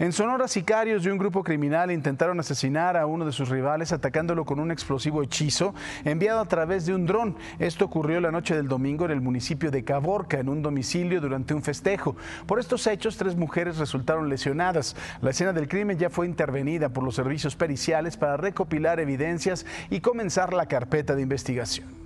En Sonora, sicarios de un grupo criminal intentaron asesinar a uno de sus rivales atacándolo con un explosivo hechizo enviado a través de un dron. Esto ocurrió la noche del domingo en el municipio de Caborca, en un domicilio durante un festejo. Por estos hechos, tres mujeres resultaron lesionadas. La escena del crimen ya fue intervenida por los servicios periciales para recopilar evidencias y comenzar la carpeta de investigación.